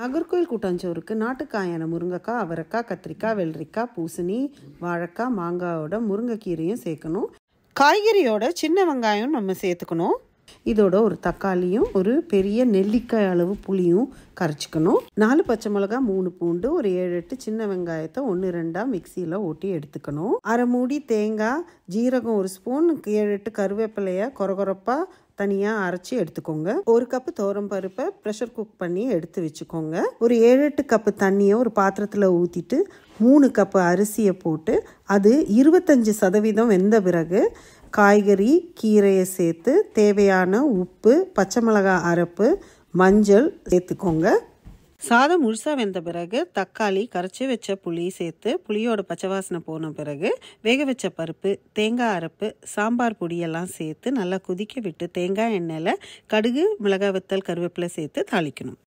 நாகர்கோயில் கூட்டாஞ்சோருக்கு நாட்டுக்காயான முருங்கைக்காய் அவரைக்காய் கத்திரிக்காய் வெள்ளரிக்காய் பூசணி வாழைக்காய் மாங்காயோட முருங்கைக்கீரையும் சேர்க்கணும் காய்கறியோட சின்ன வெங்காயம் நம்ம சேர்த்துக்கணும் இதோட ஒரு தக்காளியும் ஒரு பெரிய நெல்லிக்காய் அளவு புளியும் கரைச்சிக்கணும் நாலு பச்சை மிளகா மூணு பூண்டு ஒரு ஏழு எட்டு சின்ன வெங்காயத்தை ஒன்று ரெண்டாக மிக்சியில் ஓட்டி எடுத்துக்கணும் அரை மூடி தேங்காய் ஜீரகம் ஒரு ஸ்பூன் ஏழு எட்டு கருவேப்பிலையை கொரகொரப்பாக தனியாக அரைச்சி எடுத்துக்கோங்க ஒரு கப்பு தோரம் பருப்பை ப்ரெஷர் குக் பண்ணி எடுத்து வச்சுக்கோங்க ஒரு ஏழு எட்டு கப்பு தண்ணியை ஒரு பாத்திரத்தில் ஊற்றிட்டு மூணு கப்பு அரிசியை போட்டு அது இருபத்தஞ்சி சதவீதம் வெந்த பிறகு காய்கறி கீரையை சேர்த்து தேவையான உப்பு பச்சை மிளகாய் அரைப்பு மஞ்சள் சேர்த்துக்கோங்க சாதம் முழுசாக வெந்த பிறகு தக்காளி கரைச்சி வச்ச புளி சேர்த்து புளியோட பச்சை வாசனை போன பிறகு வேக வச்ச பருப்பு தேங்காய் அரைப்பு சாம்பார் பொடியெல்லாம் சேர்த்து நல்லா கொதிக்க விட்டு தேங்காய் எண்ணெயில் கடுகு மிளகாய் வத்தல் கருவேப்பிலை சேர்த்து தாளிக்கணும்